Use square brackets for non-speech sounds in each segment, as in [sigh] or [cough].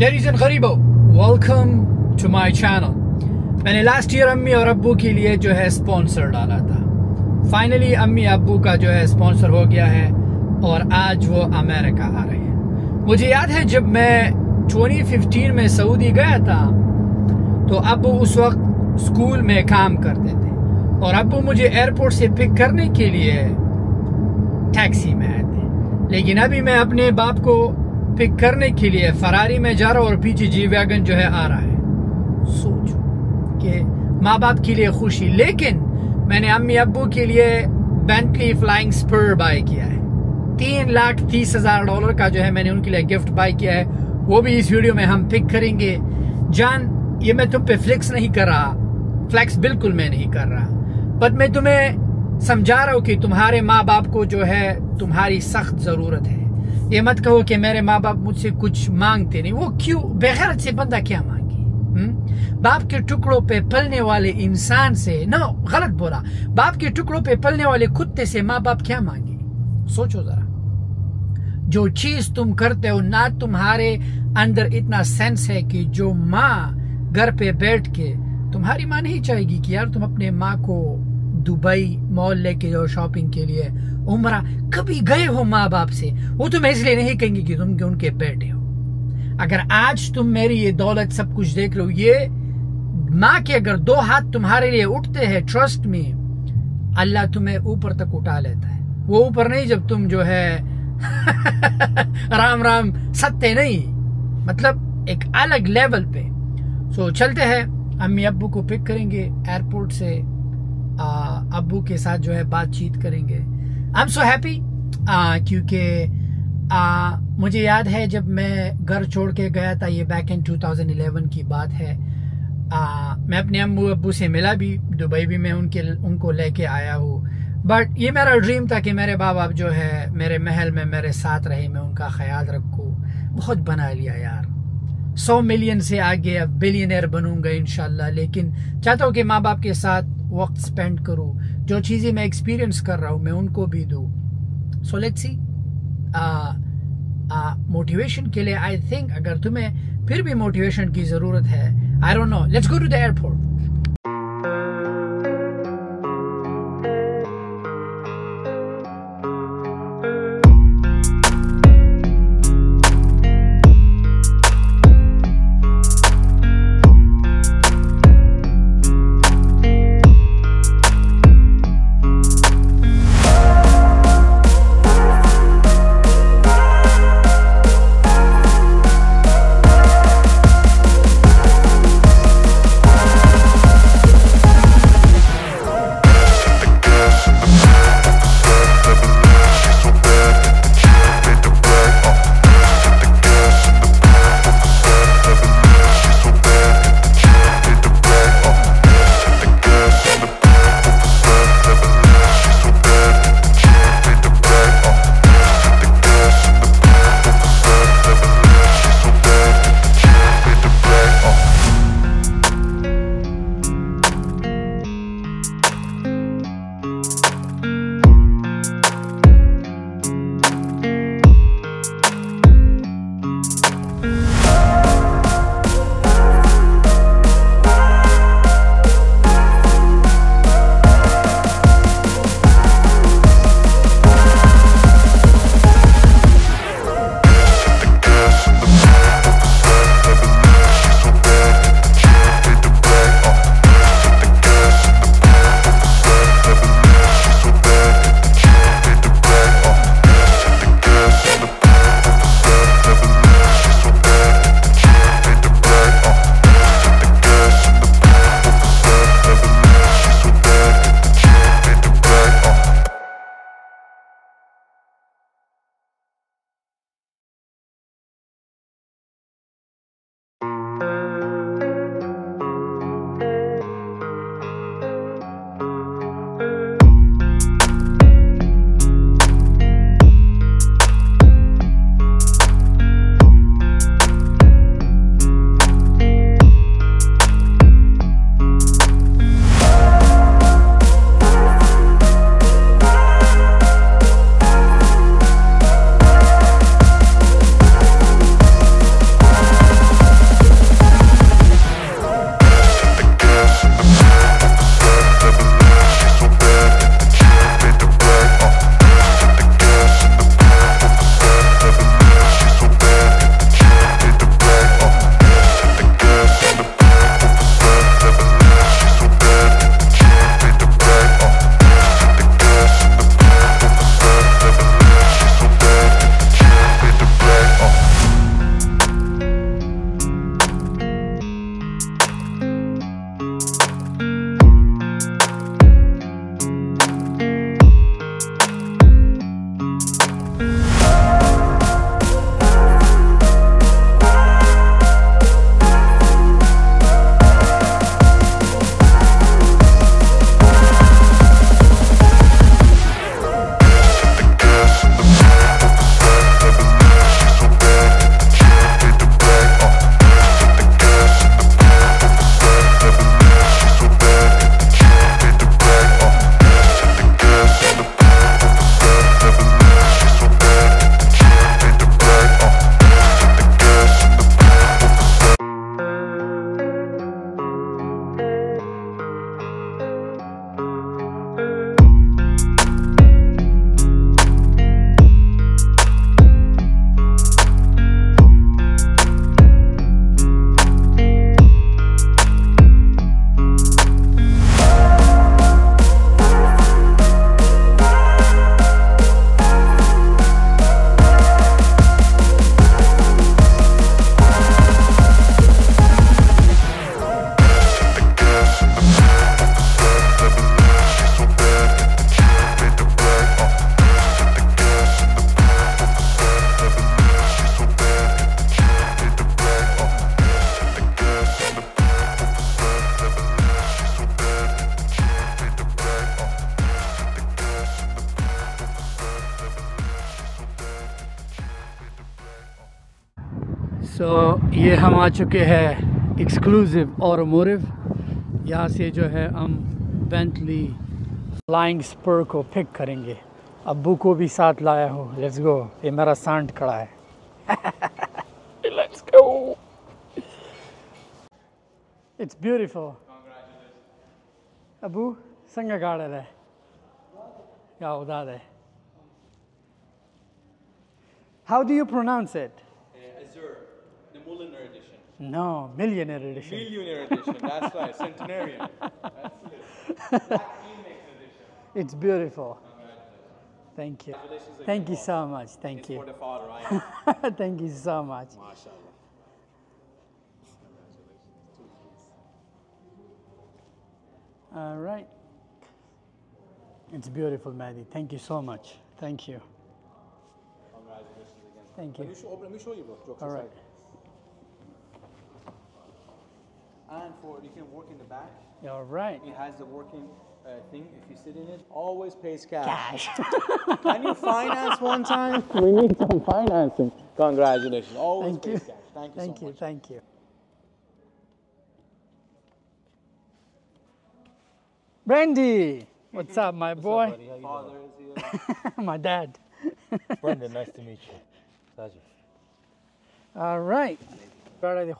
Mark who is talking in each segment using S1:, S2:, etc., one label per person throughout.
S1: Ladies and गरीबो welcome to my channel मैंने last year अम्मी और अबू के लिए जो है स्पॉन्सर डाला था फाइनली अम्मी अबू का जो है स्पॉन्सर हो गया है और आज वो अमेरिका आ रहे हैं मुझे याद है जब मैं 2015 में सऊदी गया था तो अबू उस वक्त स्कूल में काम करते थे और अबू मुझे एयरपोर्ट से पिक करने के लिए टैक्सी में आए थे लेकिन अभी मैं अपने बाप को पिक करने के लिए फरारी में जा रहा और पीछे जी वैगन जो है आ रहा है सोचो कि माँ बाप के लिए खुशी लेकिन मैंने अम्मी अबू के लिए बेंटली फ्लाइंग स्पर बाय किया है तीन लाख तीस हजार डॉलर का जो है मैंने उनके लिए गिफ्ट बाय किया है वो भी इस वीडियो में हम पिक करेंगे जान ये मैं तुम पे फ्लिक्स नहीं कर रहा फ्लैक्स बिल्कुल मैं नहीं कर रहा बट मैं तुम्हें समझा रहा हूँ कि तुम्हारे माँ बाप को जो है तुम्हारी सख्त जरूरत है ये मत कहो कि मेरे माँ बाप मुझसे कुछ मांगते नहीं वो क्यों बेहर से बंदा क्या मांगे बाप के टुकड़ों पे पलने वाले इंसान से ना गलत बोला बाप के टुकड़ों पे पलने वाले कुत्ते से माँ बाप क्या मांगे सोचो जरा जो चीज तुम करते हो ना तुम्हारे अंदर इतना सेंस है कि जो माँ घर पे बैठ के तुम्हारी माँ नहीं चाहेगी कि यार तुम अपने माँ को दुबई मॉल लेके जाओ शॉपिंग के लिए उम्र कभी गए हो माँ बाप से वो तुम्हें इसलिए नहीं कहेंगे कि तुम उनके बेटे हो अगर आज तुम मेरी ये दौलत सब कुछ देख लो ये माँ के अगर दो हाथ तुम्हारे लिए उठते हैं ट्रस्ट में अल्लाह तुम्हें ऊपर तक उठा लेता है वो ऊपर नहीं जब तुम जो है [laughs] राम राम सत्य नहीं मतलब एक अलग लेवल पे सो so, चलते हैं अम्मी अबू को पिक करेंगे एयरपोर्ट से अबू के साथ जो है बातचीत करेंगे आई एम सो हैप्पी क्योंकि uh, मुझे याद है जब मैं घर छोड़ के गया था ये बैक इन 2011 की बात है आ, मैं अपने अम्बू अबू से मिला भी दुबई भी मैं उनके उनको लेके आया हूँ बट ये मेरा ड्रीम था कि मेरे माँ बाप जो है मेरे महल में मेरे साथ रहे मैं उनका ख्याल रखूँ बहुत बना लिया यार सौ मिलियन से आगे अब बिलियनर बनूंगा इन लेकिन चाहता हूँ कि माँ बाप के साथ वक्त स्पेंड करूँ जो चीज़ें मैं एक्सपीरियंस कर रहा हूँ मैं उनको भी दूँ सो लेट्स सी मोटिवेशन के लिए आई थिंक अगर तुम्हें फिर भी मोटिवेशन की ज़रूरत है I don't know let's go to the airport so so, ये हम आ चुके हैं एक्सक्लूसिव और मोरिव यहाँ से जो है हम बेंटली फ्लाइंग स्पर को पिक करेंगे अबू को भी साथ लाया हो लेट्स गो ये मेरा सांड खड़ा है लेट्स गो इट्स ब्यूटीफुल अबू संग गाड़ है या उदाद है how do you pronounce it millionaire edition. No, millionaire edition. Millionaire edition. That's right. Centenarian. That's it. It's beautiful. Thank you. [laughs] Thank you so much. Thank it's you. For the father, Thank you so much. All right. It's beautiful, Maddie. Thank you so much. Thank you. Thank you. Let me show, let me show you, bro. All right. and for you can work in the back. All right. It has the working uh, thing. If you sit in it, always pays cash. Cash. [laughs] Can you finance one time? [laughs] we need some financing. Congratulations. Always thank pays you. cash. Thank you. Thank so you. Much. Thank you. Brandy, what's up, my what's boy? Up, [laughs] my dad. Brendan, nice to meet you. Pleasure. All right. Where are the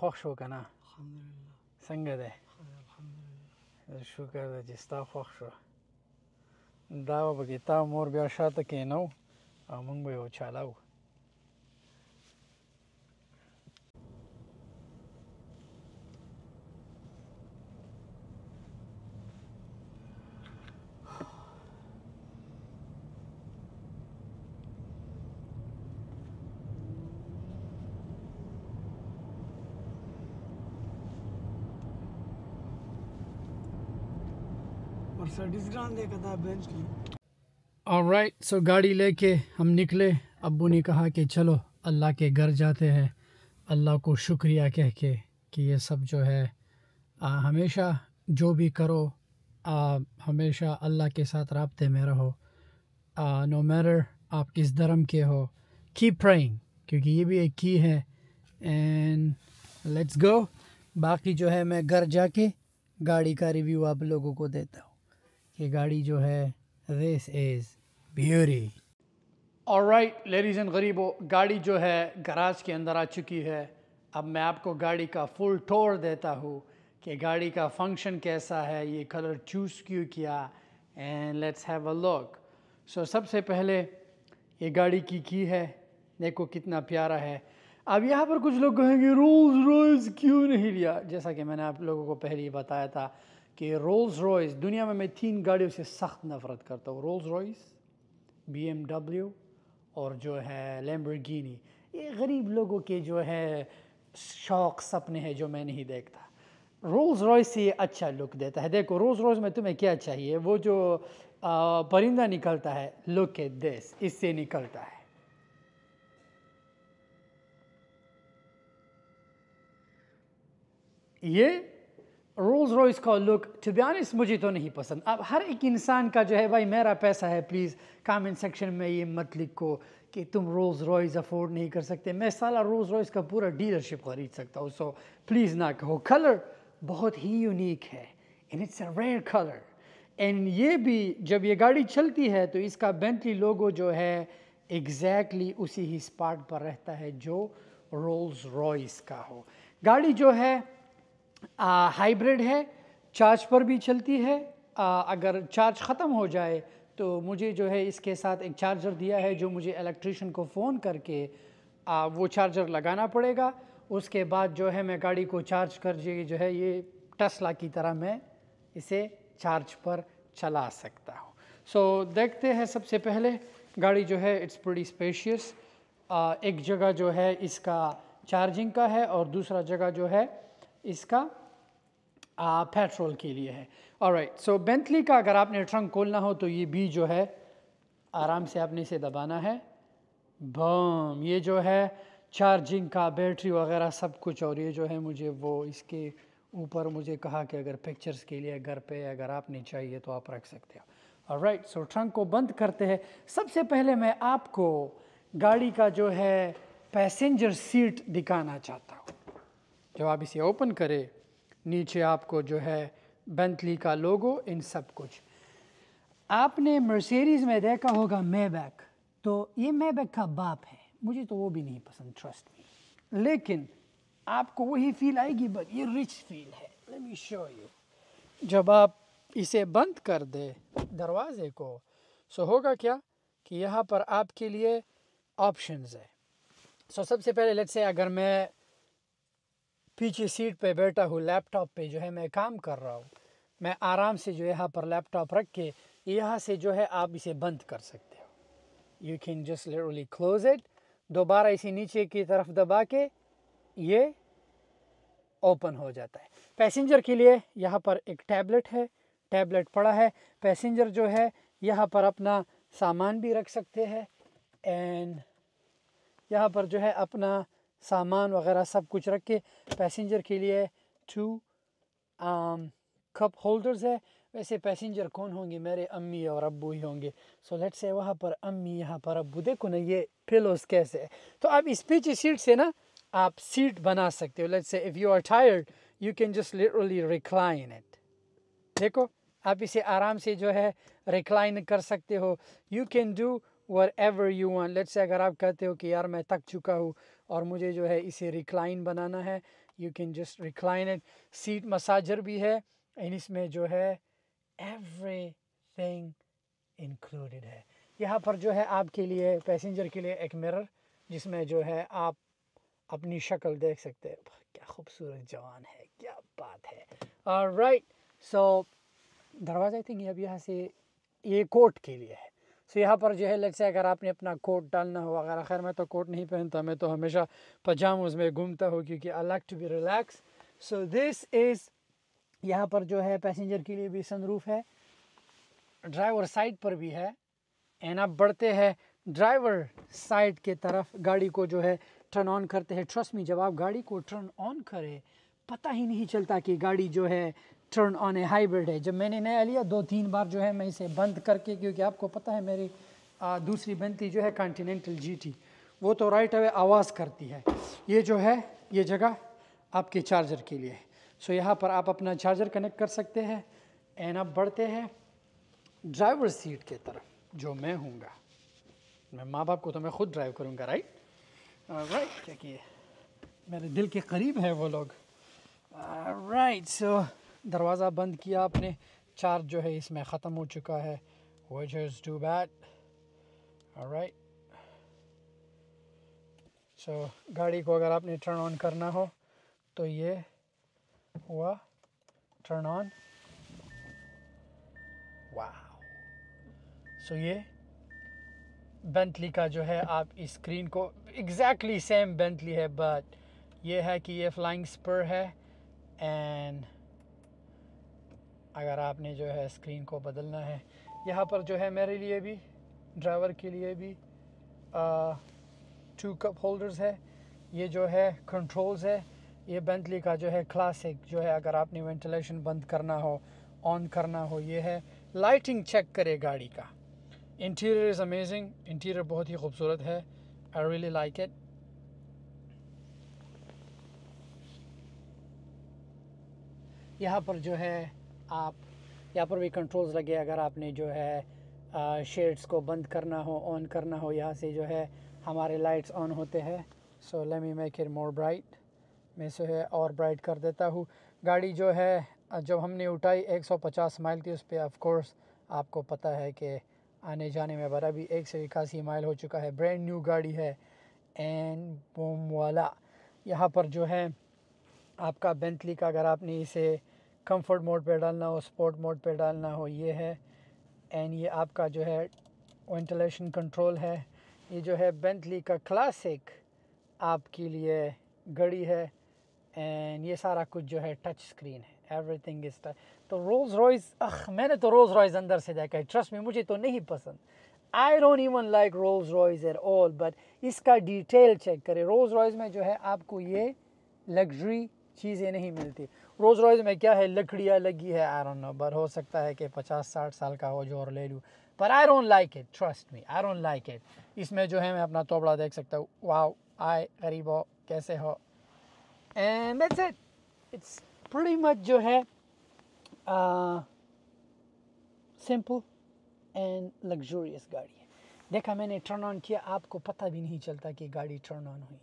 S1: څنګه دی شکر دی چې ستا خوښ شو دا به پکې تا مور بیا شاته کېنو او مونږ به یو چالاو और right so गाड़ी लेके हम निकले अबू ने कहा कि चलो अल्लाह के घर जाते हैं अल्लाह को शुक्रिया कह के कि ये सब जो है आ, हमेशा जो भी करो आ, हमेशा अल्लाह के साथ रबते में रहो नो मैटर आप किस धर्म के हो की प्राइंग क्योंकि ये भी एक की है एंड लेट्स गो बाकी जो है मैं घर जाके गाड़ी का रिव्यू आप लोगों को देता हूँ ये गाड़ी जो है दिस इज़ ब्यूरी और राइट लेडीज़ एंड गरीबो गाड़ी जो है गराज के अंदर आ चुकी है अब मैं आपको गाड़ी का फुल टोर देता हूँ कि गाड़ी का फंक्शन कैसा है ये कलर चूज़ क्यों किया and let's have a look so सबसे पहले ये गाड़ी की की है देखो कितना प्यारा है अब यहाँ पर कुछ लोग कहेंगे रोज रोज़ क्यों नहीं लिया जैसा कि मैंने आप लोगों को पहले ही बताया था कि रोल्स रॉयस दुनिया में मैं तीन गाड़ियों से सख्त नफरत करता हूँ रोल्स रॉयस बी और जो है लेम्बरगिनी ये गरीब लोगों के जो है शौक सपने हैं जो मैं नहीं देखता रोल्स रॉयस से ये अच्छा लुक देता है देखो रोल्स रॉयस में तुम्हें क्या चाहिए वो जो परिंदा निकलता है लुक ए दिस इससे निकलता है ये रोल्स रॉयस का लुक टू बी ऑनेस्ट मुझे तो नहीं पसंद अब हर एक इंसान का जो है भाई मेरा पैसा है प्लीज़ कमेंट सेक्शन में ये मत लिखो कि तुम रोल्स रॉयस अफोर्ड नहीं कर सकते मैं साला रोल्स रॉयस का पूरा डीलरशिप खरीद सकता हूँ सो प्लीज़ ना कहो कलर बहुत ही यूनिक है and it's a rare colour and ये भी जब ये गाड़ी चलती है तो इसका बेंटली लोगो जो है एग्जैक्टली exactly उसी ही स्पॉट पर रहता है जो रोल्स रॉयस का हो गाड़ी जो है हाइब्रिड है चार्ज पर भी चलती है आ, अगर चार्ज ख़त्म हो जाए तो मुझे जो है इसके साथ एक चार्जर दिया है जो मुझे इलेक्ट्रिशियन को फ़ोन करके आ, वो चार्जर लगाना पड़ेगा उसके बाद जो है मैं गाड़ी को चार्ज कर जो है ये टस्ला की तरह मैं इसे चार्ज पर चला सकता हूँ सो so, देखते हैं सबसे पहले गाड़ी जो है इट्स बड़ी स्पेशियस एक जगह जो है इसका चार्जिंग का है और दूसरा जगह जो है इसका पेट्रोल के लिए है और राइट सो बेंथली का अगर आपने ट्रंक खोलना हो तो ये बी जो है आराम से आपने इसे दबाना है बम ये जो है चार्जिंग का बैटरी वगैरह सब कुछ और ये जो है मुझे वो इसके ऊपर मुझे कहा कि अगर पिक्चर्स के लिए घर पे अगर आपने चाहिए तो आप रख सकते हो और राइट सो ट्रंक को बंद करते हैं सबसे पहले मैं आपको गाड़ी का जो है पैसेंजर सीट दिखाना चाहता हूँ जब आप इसे ओपन करें नीचे आपको जो है बेंटली का लोगो इन सब कुछ आपने मर्सिडीज़ में देखा होगा मेबैक तो ये मेबैक का बाप है मुझे तो वो भी नहीं पसंद ट्रस्ट में लेकिन आपको वही फील आएगी बट ये रिच फील है लेट मी शो यू जब आप इसे बंद कर दे दरवाजे को सो होगा क्या कि यहाँ पर आपके लिए ऑप्शंस है सो सबसे पहले लेट्स से अगर मैं पीछे सीट पे बैठा हूँ लैपटॉप पे जो है मैं काम कर रहा हूँ मैं आराम से जो यहाँ पर लैपटॉप रख के यहाँ से जो है आप इसे बंद कर सकते हो you can just literally close it दोबारा इसे नीचे की तरफ दबा के ये ओपन हो जाता है पैसेंजर के लिए यहाँ पर एक टैबलेट है टैबलेट पड़ा है पैसेंजर जो है यहाँ पर अपना सामान भी रख सकते हैं एंड यहाँ पर जो है अपना सामान वगैरह सब कुछ रख के पैसेंजर के लिए टू कप होल्डर्स है वैसे पैसेंजर कौन होंगे मेरे अम्मी और अबू ही होंगे सो लेट से वहाँ पर अम्मी यहाँ पर अबू देखो ना ये पिलोस कैसे है तो आप इस पीछे सीट से ना आप सीट बना सकते हो let's say if you are tired you can just literally recline it देखो आप इसे आराम से जो है रिक्लाइन कर सकते हो you can do whatever you want let's say अगर आप कहते हो कि यार मैं थक चुका हूँ और मुझे जो है इसे रिक्लाइन बनाना है you can just recline it seat massager भी है एंड इसमें जो है एवरी थिंग इंक्लूडेड है यहाँ पर जो है आपके लिए पैसेंजर के लिए एक मिरर जिसमें जो है आप अपनी शक्ल देख सकते हैं क्या खूबसूरत जवान है क्या बात है राइट सो दरवाज़ा आई थिंक अब यहाँ से ये कोर्ट के लिए है सो यहाँ पर जो है लेट से अगर आपने अपना कोट डालना हो अगर आखिर मैं तो कोट नहीं पहनता मैं तो हमेशा पजामोज में घूमता हूँ क्योंकि I like to be relax so this is यहाँ पर जो है पैसेंजर के लिए भी सनरूफ है ड्राइवर साइड पर भी है एंड आप बढ़ते हैं ड्राइवर साइड के तरफ गाड़ी को जो है टर्न ऑन करते हैं ट्रस्ट में जब आप गाड़ी को टर्न ऑन करें पता ही नहीं चलता कि गाड़ी जो है टर्न ऑन ए हाइब्रिड है जब मैंने नया लिया दो तीन बार जो है मैं इसे बंद करके क्योंकि आपको पता है मेरी आ, दूसरी बनती जो है कॉन्टीनेंटल जीटी वो तो राइट अवे आवाज़ करती है ये जो है ये जगह आपके चार्जर के लिए है सो यहाँ पर आप अपना चार्जर कनेक्ट कर सकते हैं एन आप बढ़ते हैं ड्राइवर सीट के तरफ जो मैं हूँगा मैं माँ बाप को तो मैं खुद ड्राइव करूँगा राइट राइट किए मेरे दिल के करीब है वो लोग राइट सो right, so, दरवाज़ा बंद किया आपने चार्ज जो है इसमें ख़त्म हो चुका है which is too bad right so गाड़ी को अगर आपने टर्न ऑन करना हो तो ये हुआ टर्न ऑन वाह सो ये बेंटली का जो है आप इस स्क्रीन को एग्जैक्टली सेम बेंटली है बट ये है कि ये फ्लाइंग स्पर है एंड अगर आपने जो है स्क्रीन को बदलना है यहाँ पर जो है मेरे लिए भी ड्राइवर के लिए भी टू कप होल्डर्स है ये जो है कंट्रोल्स है ये बेंटली का जो है क्लासिक जो है अगर आपने वेंटिलेशन बंद करना हो ऑन करना हो ये है लाइटिंग चेक करे गाड़ी का इंटीरियर इज़ अमेजिंग इंटीरियर बहुत ही खूबसूरत है आई रियली लाइक इट यहाँ पर जो है आप यहाँ पर भी कंट्रोल्स लगे अगर आपने जो है शेड्स को बंद करना हो ऑन करना हो यहाँ से जो है हमारे लाइट्स ऑन होते हैं so let me make it more bright मैं सो है और ब्राइट कर देता हूँ गाड़ी जो है जब हमने उठाई 150 माइल थी उस पर ऑफकोर्स आपको पता है कि आने जाने में बड़ा भी एक सौ इक्यासी माइल हो चुका है ब्रैंड न्यू गाड़ी है एंड बोम वाला यहाँ पर जो है आपका बेंटली का अगर आपने इसे कंफर्ट मोड पे डालना हो स्पोर्ट मोड पे डालना हो ये है एंड ये आपका जो है वेंटिलेशन कंट्रोल है ये जो है बेंटली का क्लासिक आपके लिए घड़ी है एंड ये सारा कुछ जो है टच स्क्रीन है एवरीथिंग इज़ टच तो रोल्स रॉयस मैंने तो रोल्स रॉयस अंदर से देखा है ट्रस्ट में मुझे तो नहीं पसंद I don't even like Rolls Royce at all but इसका डिटेल चेक करें रोल्स रॉयस में जो है आपको ये लग्जरी चीज़ें नहीं मिलती रोज़ रॉयज़ में क्या है लकड़ियाँ लगी है आई डोंट नो पर हो सकता है कि पचास साठ साल का हो जो और ले लूँ पर I don't like it trust me I don't like it इसमें जो है मैं अपना तोबड़ा देख सकता हूँ वाओ आए गरीब हो कैसे हो and that's it it's pretty much जो है सिंपल एंड लग्जूरियस गाड़ी है देखा मैंने टर्न ऑन किया आपको पता भी नहीं चलता कि गाड़ी टर्न ऑन हुई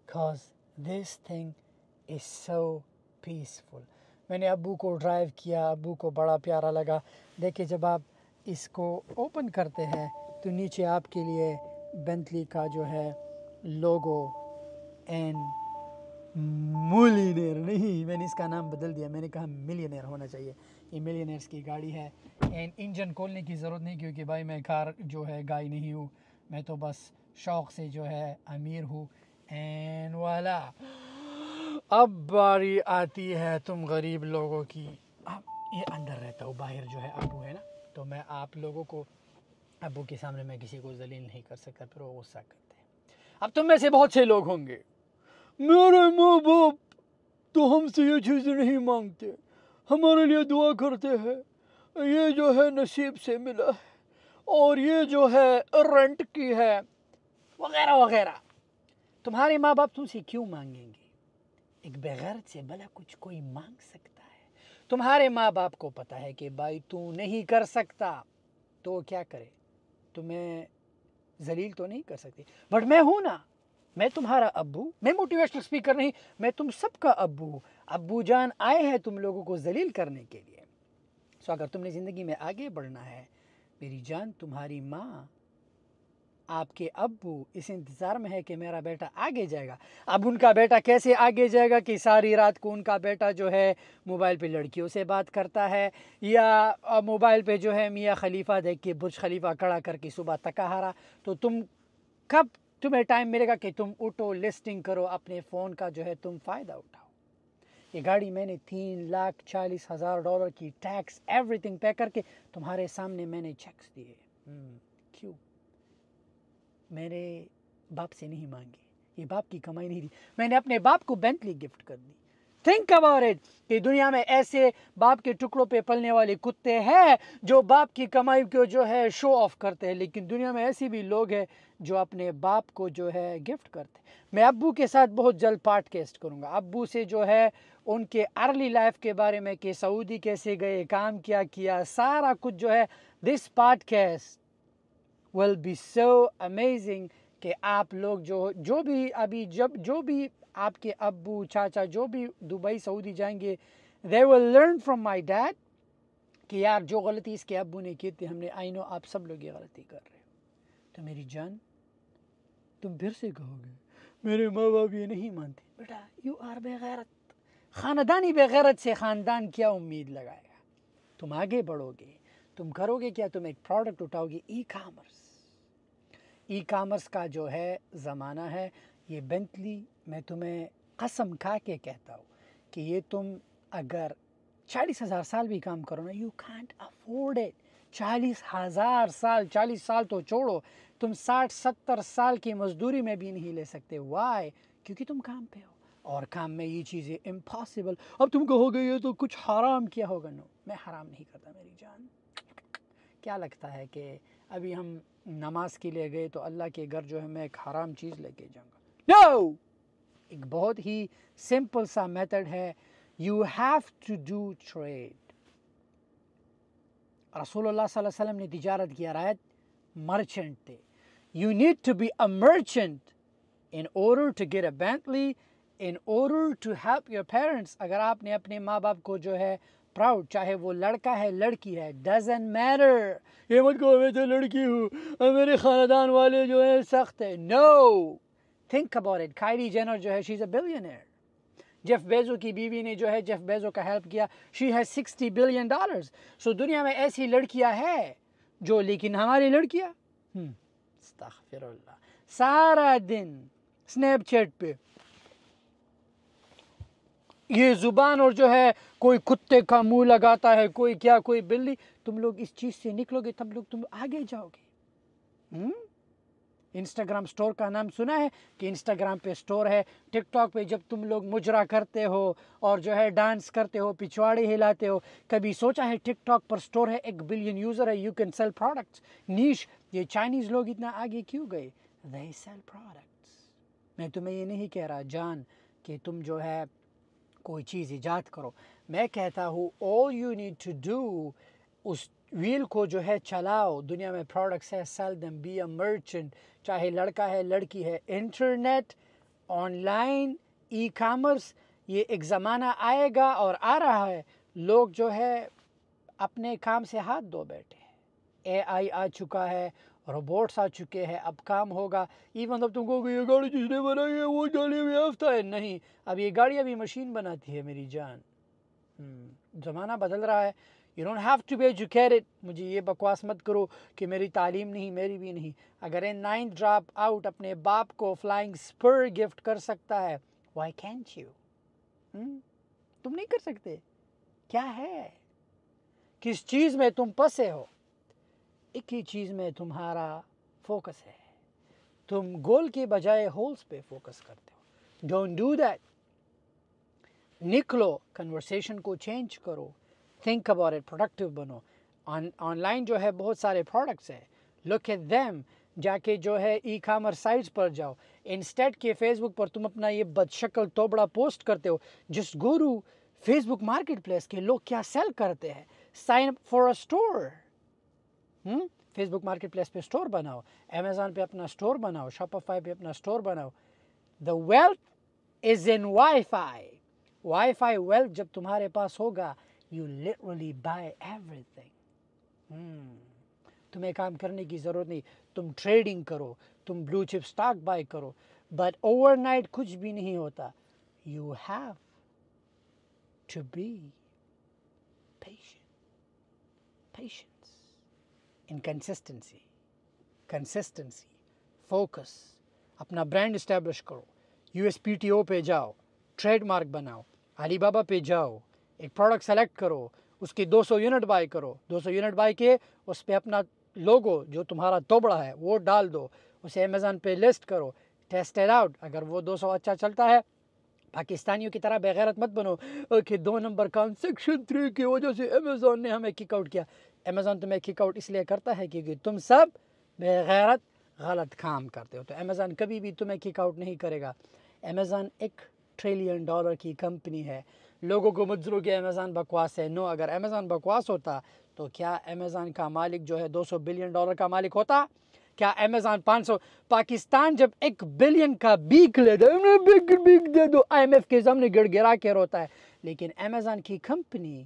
S1: because this thing is so peaceful मैंने अबू को ड्राइव किया अबू को बड़ा प्यारा लगा देखिए जब आप इसको ओपन करते हैं तो नीचे आपके लिए बेंटली का जो है लोगो एंड मिलियनर नहीं मैंने इसका नाम बदल दिया मैंने कहा मिलियनर होना चाहिए ये मिलियनर्स की गाड़ी है एंड इंजन खोलने की ज़रूरत नहीं क्योंकि भाई मैं कार जो है गाय नहीं हूँ मैं तो बस शौक़ से जो है अमीर हूँ एंड वाला अब बारी आती है तुम गरीब लोगों की अब ये अंदर रहता हो बाहर जो है अबू है ना तो मैं आप लोगों को अबू के सामने मैं किसी को जलील नहीं कर सकता फिर वो गुस्सा करते हैं अब तुम में से बहुत से लोग होंगे मेरे माँ बाप तो हमसे ये चीज़ नहीं मांगते हमारे लिए दुआ करते हैं ये जो है नसीब से मिला है और ये जो है रेंट की है वगैरह वगैरह तुम्हारे माँ बाप तुमसे क्यों मांगेंगे एक बगैर से भला कुछ कोई मांग सकता है तुम्हारे माँ बाप को पता है कि भाई तू नहीं कर सकता तो क्या करे तुम्हें जलील तो नहीं कर सकती बट मैं हूँ ना मैं तुम्हारा अबू मैं मोटिवेशनल स्पीकर नहीं मैं तुम सबका अबू हूँ अबू जान आए हैं तुम लोगों को जलील करने के लिए सो अगर तुमने ज़िंदगी में आगे बढ़ना है मेरी जान तुम्हारी माँ आपके अबू इस इंतज़ार में है कि मेरा बेटा आगे जाएगा अब उनका बेटा कैसे आगे जाएगा कि सारी रात को उनका बेटा जो है मोबाइल पे लड़कियों से बात करता है या मोबाइल पे जो है मियाँ खलीफा देख के बुर्ज खलीफा खड़ा करके सुबह हारा तो तुम कब तुम्हें टाइम मिलेगा कि तुम उठो लिस्टिंग करो अपने फ़ोन का जो है तुम फ़ायदा उठाओ ये गाड़ी मैंने तीन लाख चालीस हज़ार डॉलर की टैक्स एवरीथिंग पे करके तुम्हारे सामने मैंने चेक्स दिए हम्म, क्यों मेरे बाप से नहीं मांगे ये बाप की कमाई नहीं थी मैंने अपने बाप को बेंटली गिफ्ट कर दी थिंक अबाउट इट कि दुनिया में ऐसे बाप के टुकड़ों पे पलने वाले कुत्ते हैं जो बाप की कमाई को जो है शो ऑफ करते हैं लेकिन दुनिया में ऐसे भी लोग हैं जो अपने बाप को जो है गिफ्ट करते हैं मैं अब्बू के साथ बहुत जल्द पॉडकास्ट करूँगा अबू से जो है उनके अर्ली लाइफ के बारे में कि सऊदी कैसे गए काम क्या किया सारा कुछ जो है this podcast will be so amazing कि आप लोग जो जो भी अभी जब जो भी आपके अबू चाचा जो भी दुबई सऊदी जाएंगे they will learn from my dad कि यार जो गलती इसके अबू ने की थी हमने आई नो आप सब लोग ये गलती कर रहे हो तो मेरी जान तुम फिर से कहोगे मेरे माँ बाप ये नहीं मानते बेटा यू आर बेगैरत ख़ानदानी बेगैरत से ख़ानदान क्या उम्मीद लगाएगा तुम आगे बढ़ोगे तुम करोगे क्या तुम एक प्रोडक्ट उठाओगे ई कामर्स ई कामर्स का जो है ज़माना है ये बेंतली मैं तुम्हें कसम खा के कहता हूँ कि ये तुम अगर चालीस हज़ार साल भी काम करो ना यू कॉन्ट अफोर्ड इट चालीस हज़ार साल चालीस साल तो छोड़ो तुम साठ सत्तर साल की मजदूरी में भी नहीं ले सकते वाई क्योंकि तुम काम पे हो और काम में ये चीज़ें इम्पॉसिबल अब तुम कहोगे ये तो कुछ हराम किया होगा नो मैं हराम नहीं करता मेरी जान क्या लगता है कि अभी हम नमाज के लिए गए तो अल्लाह के घर जो है मैं एक हराम चीज़ लेके जाऊँगा नो no! एक बहुत ही सिंपल सा मेथड है you have to do trade रसूलुल्लाह सल्लल्लाहु अलैहि वसल्लम ने तजारत किया रायत मर्चेंट थे you need to be a merchant in order to get a Bentley in order to help your parents अगर आपने अपने माँ बाप को जो है प्राउड चाहे वो लड़का है लड़की है डजन मैटर ये मत कहो मैं तो लड़की हूँ और मेरे ख़ानदान वाले जो है सख्त है no think about it Kylie Jenner जो है she is a billionaire Jeff Bezos की बीवी ने जो है जेफ बेजो का हेल्प किया she has sixty billion dollars so दुनिया में ऐसी लड़कियां है जो लेकिन हमारी लड़कियाँ हम्म, सारा दिन स्नैपचैट पे ये ज़ुबान और जो है कोई कुत्ते का मुंह लगाता है कोई क्या कोई बिल्ली तुम लोग इस चीज़ से निकलोगे तब लोग तुम आगे जाओगे इंस्टाग्राम हम्म? स्टोर का नाम सुना है कि इंस्टाग्राम पे स्टोर है टिकटॉक पे जब तुम लोग मुजरा करते हो और जो है डांस करते हो पिछवाड़े हिलाते हो कभी सोचा है टिकटॉक पर स्टोर है एक बिलियन यूज़र है you can sell products niche ये चाइनीज़ लोग इतना आगे क्यों गए दे सेल प्रोडक्ट्स मैं तुम्हें ये नहीं कह रहा जान कि तुम जो है कोई चीज़ ईजाद करो मैं कहता हूँ all you need to do उस व्हील को जो है चलाओ दुनिया में प्रोडक्ट्स है सेल दम बी अ मर्चेंट चाहे लड़का है लड़की है इंटरनेट ऑनलाइन ई कामर्स ये एक ज़माना आएगा और आ रहा है लोग जो है अपने काम से हाथ धो बैठे एआई आ चुका है रोबोट्स आ चुके हैं अब काम होगा इवन अब तुमको ये गाड़ी जिसने बनाई है वो गाड़ी भी आफ्ता है नहीं अब ये गाड़ी अभी मशीन बनाती है मेरी जान हम्म, ज़माना बदल रहा है you don't have to be educated मुझे ये बकवास मत करो कि मेरी तालीम नहीं मेरी भी नहीं अगर ए नाइन्थ ड्राप आउट अपने बाप को फ्लाइंग स्पर गिफ्ट कर सकता है वाई कैंट यू तुम नहीं कर सकते क्या है किस चीज़ में तुम पसे हो एक ही चीज़ में तुम्हारा फोकस है तुम गोल के बजाय होल्स पे फोकस करते हो डोंट डू दैट निकलो कन्वर्सेशन को चेंज करो थिंक अबाउट इट प्रोडक्टिव बनो ऑनलाइन जो है बहुत सारे प्रोडक्ट्स है लुक एट देम जाके जो है ई कॉमर्स साइट्स पर जाओ इंस्टेट के फेसबुक पर तुम अपना ये बदशक्ल तोबड़ा पोस्ट करते हो जिस गोरू फेसबुक मार्केट प्लेस के लोग क्या सेल करते हैं sign up for a store Facebook market place पर स्टोर बनाओ अमेजोन पे अपना स्टोर बनाओ शॉपिफाई पे अपना स्टोर बनाओ the wealth is in wifi wifi wealth जब तुम्हारे पास होगा यू लिटरली बाय एवरीथिंग तुम्हें काम करने की ज़रूरत नहीं तुम ट्रेडिंग करो तुम ब्लू चिप स्टॉक बाय करो बट ओवरनाइट कुछ भी नहीं होता you have to be patient patient in consistency consistency focus अपना ब्रांड इस्टेब्लिश करो U S P T O पे जाओ ट्रेडमार्क बनाओ अलीबाबा पे जाओ एक प्रोडक्ट सेलेक्ट करो उसकी 200 यूनिट बाई करो 200 यूनिट बाई के उस पर अपना लोगो जो तुम्हारा तोबड़ा है वो डाल दो उसे अमेज़ान पे लिस्ट करो टेस्ट एड आउट अगर वो 200 अच्छा चलता है पाकिस्तानियों की तरह बेगैरत मत बनो कि दो नंबर कॉन्सेक्शन थ्री की वजह से अमेज़ोन ने हमें किक आउट किया अमेज़ोन तुम्हें किकआउट इसलिए करता है क्योंकि तुम सब बेगैरत गलत काम करते हो तो अमेज़ान कभी भी तुम्हें किकआउट नहीं करेगा अमेज़ान एक ट्रिलियन डॉलर की कंपनी है लोगों को मत कि अमेज़ान बकवास है नो अगर अमेज़ान बकवास होता तो क्या अमेज़ान का मालिक जो है 200 बिलियन डॉलर का मालिक होता क्या अमेज़ान 500 पाकिस्तान जब एक बिलियन का बीक लेता है बीक दे दो आईएमएफ के सामने गिड़ गिरा के रोता है लेकिन अमेज़ान की कंपनी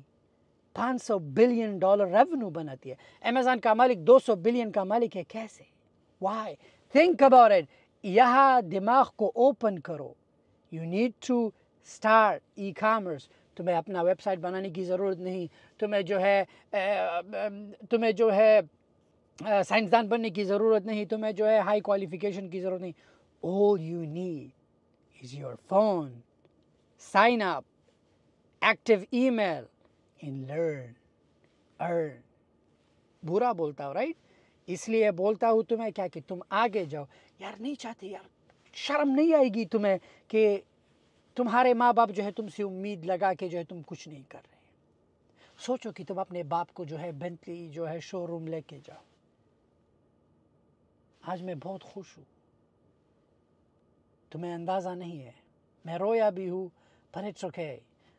S1: 500 बिलियन डॉलर रेवेन्यू बनाती है अमेज़ान का मालिक 200 बिलियन का मालिक है कैसे वाई थिंक अबाउट इट यहाँ दिमाग को ओपन करो you need to start e commerce तुम्हें अपना वेबसाइट बनाने की ज़रूरत नहीं तुम्हें जो है तुम्हें जो है साइंसदान बनने की ज़रूरत नहीं तुम्हें जो है हाई क्वालिफिकेशन की ज़रूरत नहीं all you need is your phone sign up active email in learn earn बुरा बोलता हूँ राइट इसलिए बोलता हूँ तुम्हें क्या कि तुम आगे जाओ यार नहीं चाहते यार शर्म नहीं आएगी तुम्हें कि तुम्हारे माँ बाप जो है तुमसे उम्मीद लगा के जो है तुम कुछ नहीं कर रहे सोचो कि तुम अपने बाप को जो है बेंटली जो है शोरूम लेके जाओ आज मैं बहुत खुश हूँ तुम्हें अंदाज़ा नहीं है मैं रोया भी हूँ पर इट्स ओके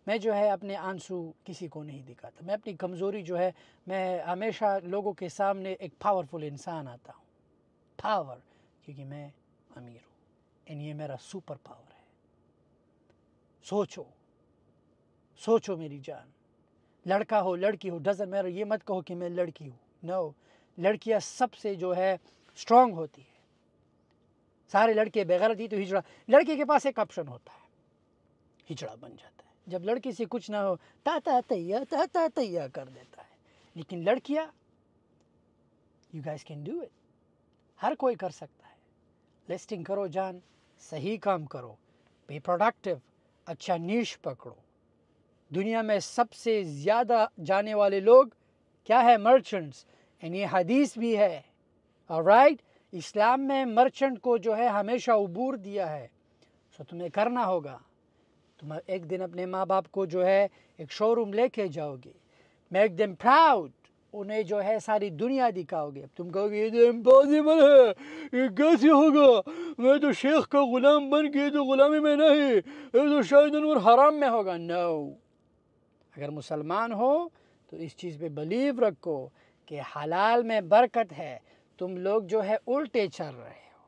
S1: मैं जो है अपने आंसू किसी को नहीं दिखाता मैं अपनी कमज़ोरी जो है मैं हमेशा लोगों के सामने एक पावरफुल इंसान आता हूँ पावर क्योंकि मैं अमीर हूँ एंड ये मेरा सुपर पावर है सोचो सोचो मेरी जान लड़का हो लड़की हो डजन मेरा ये मत कहो कि मैं लड़की हूँ नो no. लड़कियाँ सबसे जो है स्ट्रांग होती है सारे लड़के बगैरत थी तो हिजड़ा लड़के के पास एक ऑप्शन होता है हिजड़ा बन जाता है जब लड़की से कुछ ना हो ताता तैया ताता तैया कर देता है लेकिन लड़कियाँ you guys can do it हर कोई कर सकता है लिस्टिंग करो जान सही काम करो बी प्रोडक्टिव अच्छा नीश पकड़ो दुनिया में सबसे ज़्यादा जाने वाले लोग क्या है मर्चेंट्स एंड ये हदीस भी है और राइट इस्लाम में मर्चेंट को जो है हमेशा उबूर दिया है सो तुम्हें करना होगा तुम एक दिन अपने माँ बाप को जो है एक शोरूम लेके जाओगे मेक देम प्राउड उन्हें जो है सारी दुनिया दिखाओगे अब तुम कहोगे ये तो इम्पॉसिबल है ये कैसे होगा मैं तो शेख का ग़ुलाम बन के तो ग़ुलामी में नहीं ये तो शायद और हराम में होगा नो अगर मुसलमान हो तो इस चीज़ पे बिलीव रखो कि हलाल में बरकत है तुम लोग जो है उल्टे चल रहे हो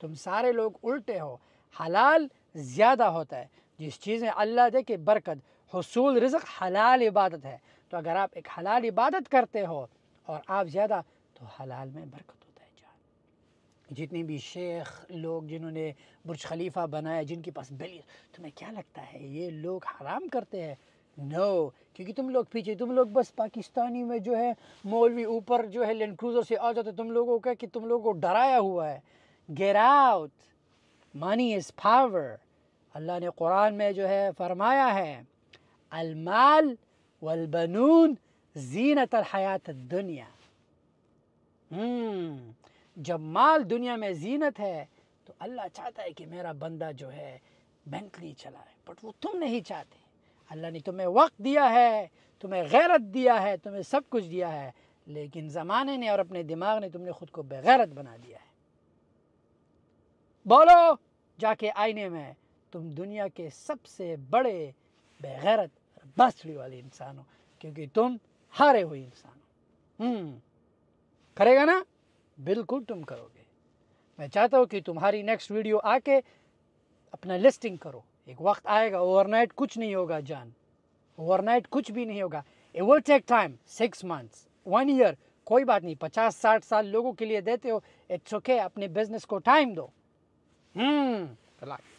S1: तुम सारे लोग उल्टे हो हलाल ज़्यादा होता है जिस चीज़ में अल्लाह दे कि बरकत हसूल रिज़ हलाल इबादत है तो अगर आप एक हलाल इबादत करते हो और आप ज़्यादा तो हलाल में बरकत होता है जान जितने भी शेख लोग जिन्होंने बुरज खलीफा बनाया जिनके पास बिली तुम्हें क्या लगता है ये लोग हराम करते हैं नो no, क्योंकि तुम लोग पीछे तुम लोग बस पाकिस्तानी में जो है मौलवी ऊपर जो है लैंड क्रूज़र से आ जाते तुम लोगों का कि तुम लोगों को डराया हुआ है गेराउट मनी इज़ पावर अल्लाह ने कुरान में जो है फरमाया है अलमाल वलबनून जीनत हयात दुनिया हम्म, जब माल दुनिया में जीनत है तो अल्लाह चाहता है कि मेरा बंदा जो है बेंटली चलाए बट वो तुम नहीं चाहते अल्लाह ने तुम्हें वक्त दिया है तुम्हें गैरत दिया है तुम्हें सब कुछ दिया है लेकिन ज़माने ने और अपने दिमाग ने तुमने ख़ुद को बेगैरत बना दिया है बोलो जाके आईने में तुम दुनिया के सबसे बड़े बेगैरत बसड़ी वाले इंसान हो क्योंकि तुम हारे हुए इंसान हो हम्म, करेगा ना बिल्कुल तुम करोगे मैं चाहता हूँ कि तुम्हारी नेक्स्ट वीडियो आके अपना लिस्टिंग करो एक वक्त आएगा ओवरनाइट कुछ नहीं होगा जान ओवरनाइट कुछ भी नहीं होगा it will take time six months one year कोई बात नहीं पचास साठ साल लोगों के लिए देते हो इट्स ओके okay, अपने बिजनेस को टाइम दो हम्म